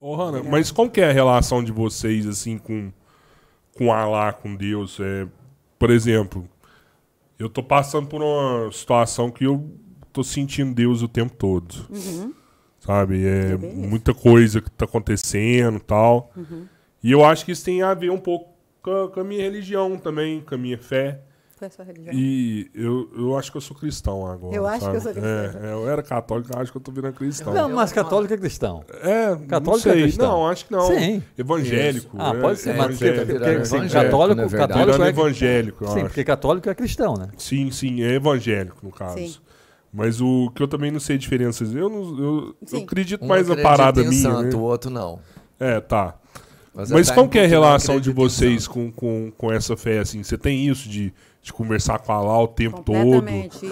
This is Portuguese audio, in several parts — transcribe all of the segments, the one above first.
Ô, oh, Hanna, mas como que é a relação de vocês, assim, com, com Alá, com Deus? É, por exemplo, eu tô passando por uma situação que eu tô sentindo Deus o tempo todo. Uhum. Sabe? É, é muita coisa que tá acontecendo e tal. Uhum. E eu acho que isso tem a ver um pouco com a, com a minha religião também, com a minha fé. E eu, eu acho que eu sou cristão agora. Eu acho sabe? que eu sou cristão. É, é, eu era católico, acho que eu tô virando cristão. Não, mas católico é cristão. É, católico não sei. é cristão. Não, acho que não. Sim. Evangélico. Ah, é, pode ser, é, mas é católico, é, católico é evangélico. Sim, porque católico é cristão, né? Sim, sim, é evangélico no caso. Sim. Mas o que eu também não sei diferenças. Eu, não, eu, eu acredito um mais na parada minha. Um santo, né? o outro não. É, tá. Mas, Mas é qual que é a relação de vocês com, com, com essa fé? Assim, você tem isso de, de conversar com Alá o tempo todo?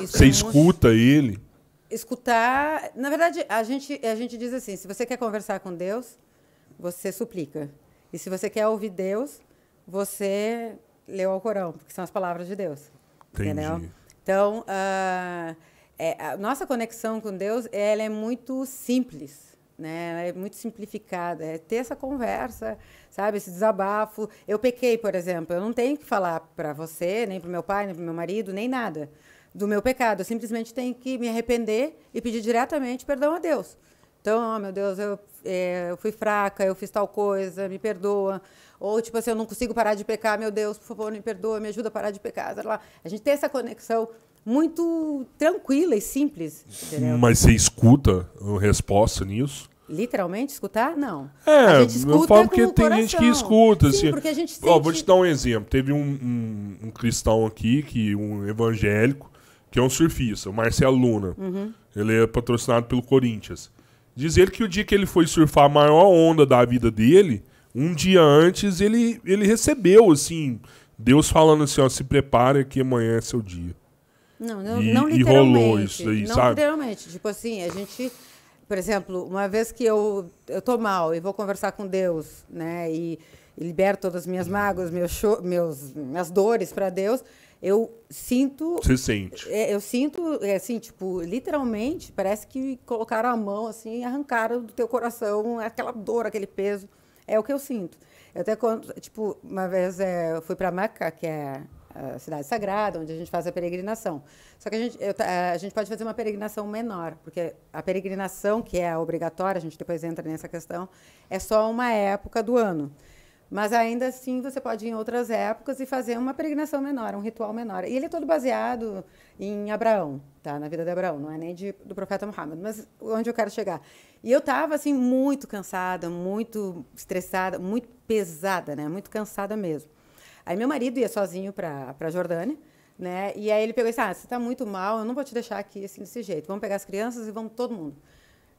Você escuta ele? Escutar. Na verdade, a gente, a gente diz assim: se você quer conversar com Deus, você suplica. E se você quer ouvir Deus, você leu ao Corão, porque são as palavras de Deus. Entendi. Entendeu? Então, uh, é, a nossa conexão com Deus ela é muito simples né? Ela é muito simplificada. É ter essa conversa, sabe? Esse desabafo. Eu pequei, por exemplo. Eu não tenho que falar para você, nem para meu pai, nem para meu marido, nem nada do meu pecado. Eu simplesmente tenho que me arrepender e pedir diretamente perdão a Deus. Então, oh, meu Deus, eu, é, eu fui fraca, eu fiz tal coisa, me perdoa. Ou, tipo assim, eu não consigo parar de pecar, meu Deus, por favor, me perdoa, me ajuda a parar de pecar. lá. A gente tem essa conexão muito tranquila e simples. Entendeu? Mas você escuta a resposta nisso? Literalmente escutar? Não. É, eu falo que tem coração. gente que escuta. Sim, assim, porque a gente sente... ó, vou te dar um exemplo. Teve um, um, um, cristão aqui, que um evangélico, que é um surfista, o Marcelo Luna. Uhum. Ele é patrocinado pelo Corinthians. Diz ele que o dia que ele foi surfar a maior onda da vida dele, um dia antes ele, ele recebeu, assim, Deus falando assim, ó, se prepare que amanhã é seu dia. Não, não, e, não literalmente. E rolou isso aí, não sabe? literalmente. Tipo assim, a gente... Por exemplo, uma vez que eu, eu tô mal e vou conversar com Deus, né? E, e libero todas as minhas mágoas, meus, meus, minhas dores para Deus, eu sinto. Você sente. É, eu sinto, é, assim, tipo, literalmente, parece que colocaram a mão, assim, arrancaram do teu coração aquela dor, aquele peso. É o que eu sinto. Eu até quando, tipo, uma vez é, eu fui para Maca, que é a cidade sagrada, onde a gente faz a peregrinação. Só que a gente, eu, eh, a gente pode fazer uma peregrinação menor, porque a peregrinação, que é obrigatória, a gente depois entra nessa questão, é só uma época do ano. Mas ainda assim, você pode ir em outras épocas e fazer uma peregrinação menor, um ritual menor. E ele é todo baseado em Abraão, tá? Na vida de Abraão, não é nem de, do profeta Muhammad, mas onde eu quero chegar. E eu estava assim muito cansada, muito estressada, muito pesada, né? Muito cansada mesmo. Aí meu marido ia sozinho para a Jordânia, né? E aí ele pegou e disse: Ah, você está muito mal, eu não vou te deixar aqui assim, desse jeito. Vamos pegar as crianças e vamos todo mundo.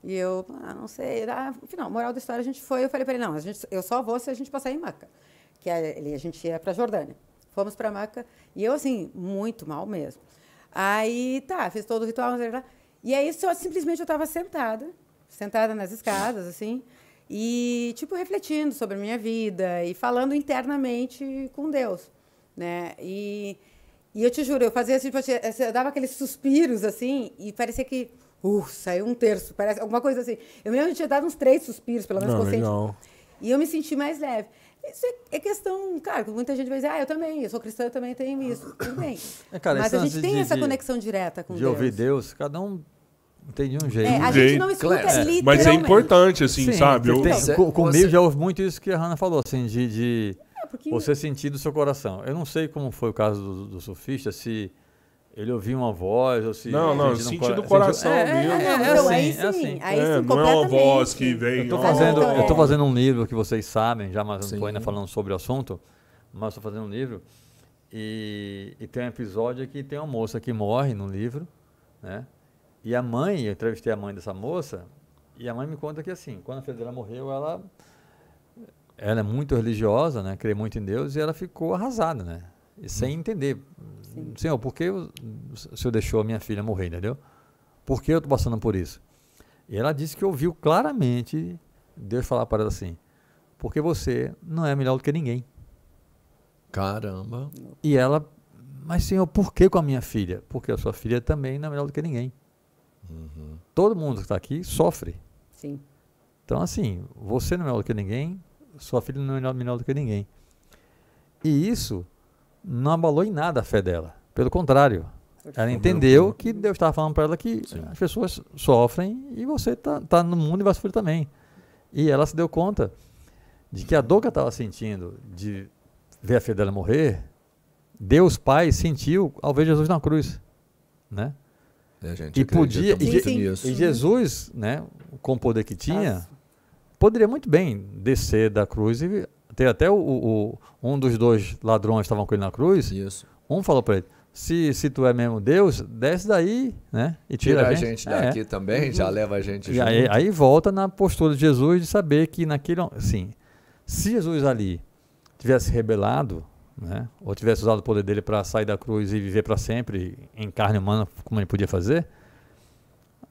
E eu, ah, não sei. Ah, final, moral da história, a gente foi. Eu falei para ele: Não, a gente, eu só vou se a gente passar em Maca, que ele, é a gente ia para Jordânia. Fomos para Maca e eu, assim, muito mal mesmo. Aí tá, fiz todo o ritual. E aí só, simplesmente eu estava sentada, sentada nas escadas, assim. E, tipo, refletindo sobre a minha vida e falando internamente com Deus, né? E, e eu te juro, eu fazia assim, tipo, assim eu dava aqueles suspiros, assim, e parecia que uh, saiu um terço, parece alguma coisa assim. Eu me lembro de ter dado uns três suspiros, pelo menos Não, consciente. E eu me senti mais leve. Isso é, é questão, cara, muita gente vai dizer, ah, eu também, eu sou cristã, eu também tenho isso. Tudo bem. É, cara, Mas a gente tem de, essa conexão direta com de Deus. De ouvir Deus, cada um não tem nenhum é, jeito. É, a gente não escuta claro. É, mas é importante, assim, Sim, sabe? Eu... Tem, com, comigo já houve muito isso que a Hanna falou, assim, de, de é, você sentir do seu coração. Eu não sei como foi o caso do, do se ele ouvia uma voz, ou se... Não, não, senti do coração é, mesmo. É, é, é, é, assim, é assim. assim é, não é uma voz que vem... Eu tô, fazendo, eu tô fazendo um livro que vocês sabem já, mas não tô ainda falando sobre o assunto, mas tô fazendo um livro e, e tem um episódio que tem uma moça que morre no livro, né? E a mãe, eu entrevistei a mãe dessa moça, e a mãe me conta que assim, quando a filha dela morreu, ela ela é muito religiosa, né? Crê muito em Deus e ela ficou arrasada, né? E sem hum. entender. Sim. Senhor, por que o senhor deixou a minha filha morrer, entendeu? Por que eu estou passando por isso? E ela disse que ouviu claramente Deus falar para ela assim: porque você não é melhor do que ninguém. Caramba. E ela, mas senhor, por que com a minha filha? Porque a sua filha também não é melhor do que ninguém. Uhum. Todo mundo que está aqui sofre. Sim. Então, assim, você não é melhor do que ninguém, sua filha não é melhor do que ninguém. E isso não abalou em nada a fé dela. Pelo contrário, ela entendeu que Deus estava falando para ela que Sim. as pessoas sofrem e você está tá no mundo e vai sofrer também. E ela se deu conta de que a dor que ela estava sentindo de ver a filha dela morrer, Deus Pai sentiu ao ver Jesus na cruz, né? É, gente, e podia e, sim, nisso. e Jesus, né, com o poder que tinha, Nossa. poderia muito bem descer da cruz e ter até o, o um dos dois ladrões que estavam com ele na cruz. Isso. Um falou para ele: se, se tu é mesmo Deus, desce daí, né? E tira, tira a gente, gente daqui é. também, já leva a gente e junto. Aí, aí, volta na postura de Jesus de saber que naquele. Assim, se Jesus ali tivesse rebelado, né? ou tivesse usado o poder dele para sair da cruz e viver para sempre em carne humana, como ele podia fazer,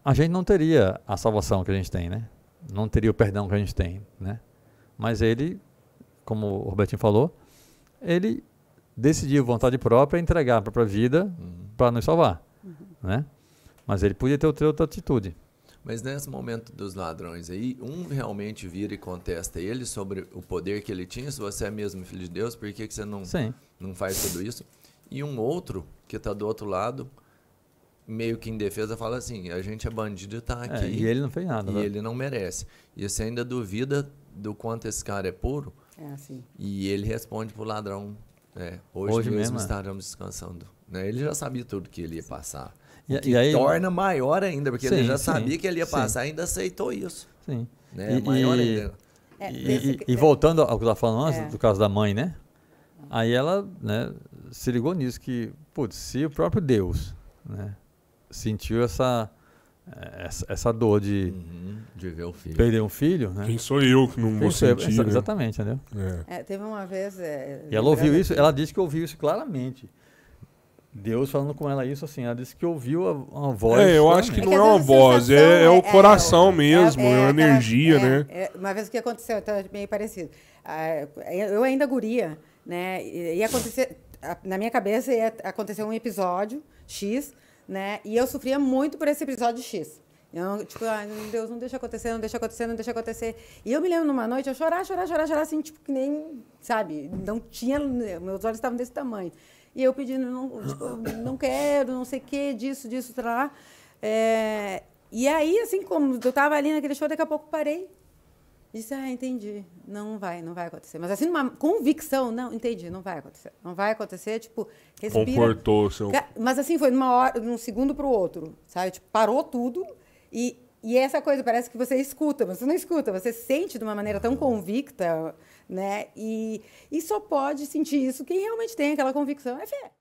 a gente não teria a salvação que a gente tem, né? Não teria o perdão que a gente tem, né? Mas ele, como o Robertinho falou, ele decidiu, vontade própria, entregar a própria vida uhum. para nos salvar, uhum. né? Mas ele podia ter outra, outra atitude. Mas nesse momento dos ladrões aí, um realmente vira e contesta ele sobre o poder que ele tinha. Se você é mesmo filho de Deus, por que, que você não, Sim. não faz tudo isso? E um outro, que está do outro lado, meio que em defesa, fala assim: a gente é bandido e está é, aqui. É, e ele não fez nada. E né? ele não merece. E você ainda duvida do quanto esse cara é puro. É assim. E ele responde pro ladrão: é, hoje, hoje mesmo, mesmo é. estaremos descansando. Né? Ele já sabia tudo que ele ia passar. E, que e aí, torna maior ainda, porque sim, ele já sabia que ele ia passar e ainda aceitou isso. Sim. Né? E, maior e, ainda. É, e, e, voltando ao que eu estava falando antes, é. do caso da mãe, né? Aí ela né, se ligou nisso, que, putz, se o próprio Deus né, sentiu essa é, essa, essa dor de, uhum, de ver filho. perder um filho, né? Quem sou eu que não Quem vou sentir? Essa, né? Exatamente, entendeu? É. É, teve uma vez... É, e ela ouviu isso, ela disse que ouviu isso claramente. Deus falando com ela isso, assim, ela disse que ouviu a, uma voz. É, eu acho que é não é, que uma voz, é, é, é o coração mesmo, é, a energia, né? uma vez que aconteceu, então meio parecido. Ah, eu ainda guria, né? E, e acontecer, na minha cabeça ia acontecer um episódio X né? E eu sofria muito por esse episódio X. Eu, tipo, ai, meu Deus, não deixa acontecer, não deixa acontecer, não deixa acontecer. E eu me lembro numa noite, eu chorar, chorar, chorar, chorar, assim, tipo, que nem, sabe, não tinha, meus olhos estavam desse tamanho. E eu pedindo, não, tipo, não quero, não sei o quê, disso, disso, tá lá. É, e aí, assim, como eu estava ali naquele show, daqui a pouco parei. Disse, ah, entendi, não vai, não vai acontecer. Mas assim, uma convicção, não, entendi, não vai acontecer. Não vai acontecer, tipo, respira. Comportou seu... Mas assim, foi numa hora, num segundo para o outro, sabe? Tipo, parou tudo e, e essa coisa, parece que você escuta, mas você não escuta, você sente de uma maneira tão convicta, né? E, e só pode sentir isso quem realmente tem aquela convicção, é fé.